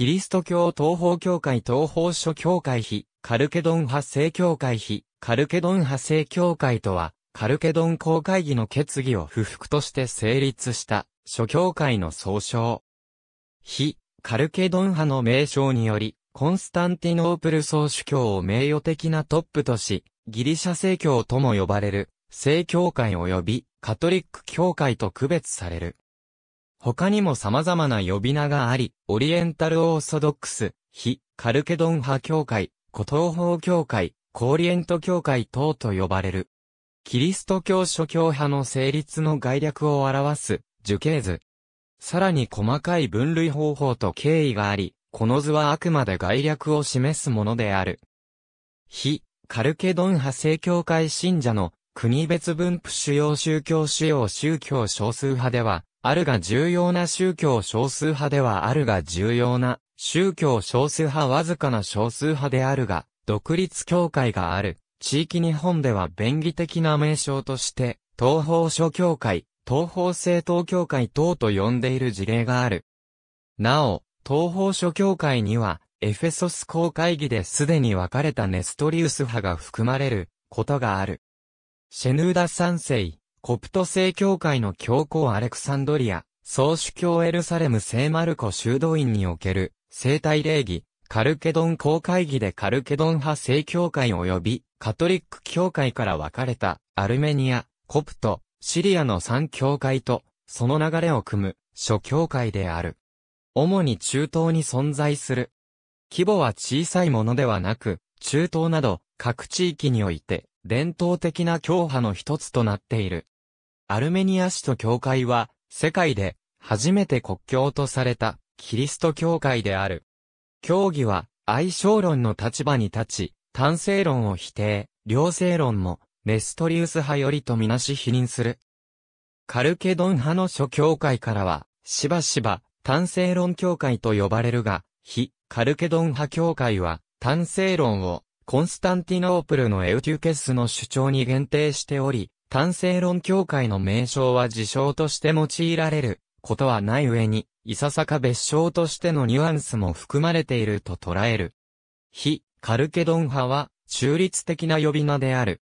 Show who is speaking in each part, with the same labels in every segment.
Speaker 1: キリスト教東方教会東方諸教会費、カルケドン派生教会費、カルケドン派生教会とは、カルケドン公会議の決議を不服として成立した諸教会の総称。非、カルケドン派の名称により、コンスタンティノープル総主教を名誉的なトップとし、ギリシャ正教とも呼ばれる、正教会及びカトリック教会と区別される。他にも様々な呼び名があり、オリエンタルオーソドックス、非、カルケドン派教会、古東方教会、コーリエント教会等と呼ばれる。キリスト教諸教派の成立の概略を表す、樹形図。さらに細かい分類方法と経緯があり、この図はあくまで概略を示すものである。非、カルケドン派正教会信者の国別分布主要宗教主要宗教少数派では、あるが重要な宗教少数派ではあるが重要な、宗教少数派わずかな少数派であるが、独立教会がある。地域日本では便宜的な名称として、東方諸教会、東方正統教会等と呼んでいる事例がある。なお、東方諸教会には、エフェソス公会議ですでに分かれたネストリウス派が含まれることがある。シェヌーダ3世、コプト正教会の教皇アレクサンドリア、総主教エルサレム聖マルコ修道院における、聖体礼儀、カルケドン公会議でカルケドン派正教会及び、カトリック教会から分かれた、アルメニア、コプト、シリアの3教会と、その流れを組む、諸教会である。主に中東に存在する。規模は小さいものではなく、中東など、各地域において、伝統的な教派の一つとなっている。アルメニア市と教会は、世界で初めて国教とされたキリスト教会である。教義は相性論の立場に立ち、単性論を否定、両性論もネストリウス派よりとみなし否認する。カルケドン派の諸教会からは、しばしば単性論教会と呼ばれるが、非カルケドン派教会は単性論をコンスタンティノープルのエウティュケスの主張に限定しており、単性論協会の名称は事象として用いられることはない上に、いささか別称としてのニュアンスも含まれていると捉える。非、カルケドン派は、中立的な呼び名である。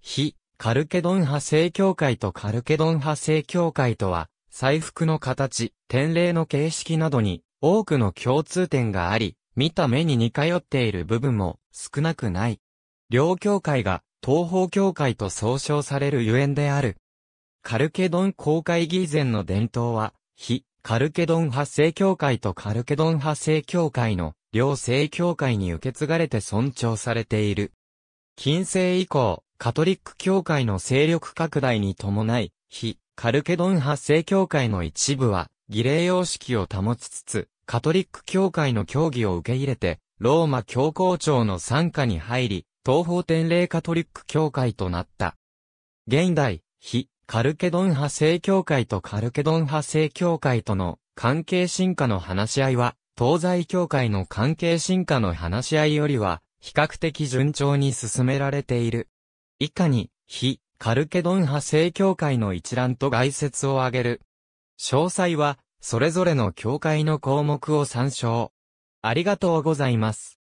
Speaker 1: 非、カルケドン派正教会とカルケドン派正教会とは、彩服の形、典礼の形式などに、多くの共通点があり、見た目に似通っている部分も少なくない。両教会が東方教会と総称されるゆえんである。カルケドン公会議以前の伝統は、非カルケドン発生教会とカルケドン発生教会の両正教会に受け継がれて尊重されている。近世以降、カトリック教会の勢力拡大に伴い、非カルケドン発生教会の一部は、儀礼様式を保ちつつ、カトリック教会の教義を受け入れて、ローマ教皇庁の参加に入り、東方天霊カトリック教会となった。現代、非、カルケドン派正教会とカルケドン派正教会との関係進化の話し合いは、東西教会の関係進化の話し合いよりは、比較的順調に進められている。以下に、非、カルケドン派正教会の一覧と概説を挙げる。詳細は、それぞれの教会の項目を参照。ありがとうございます。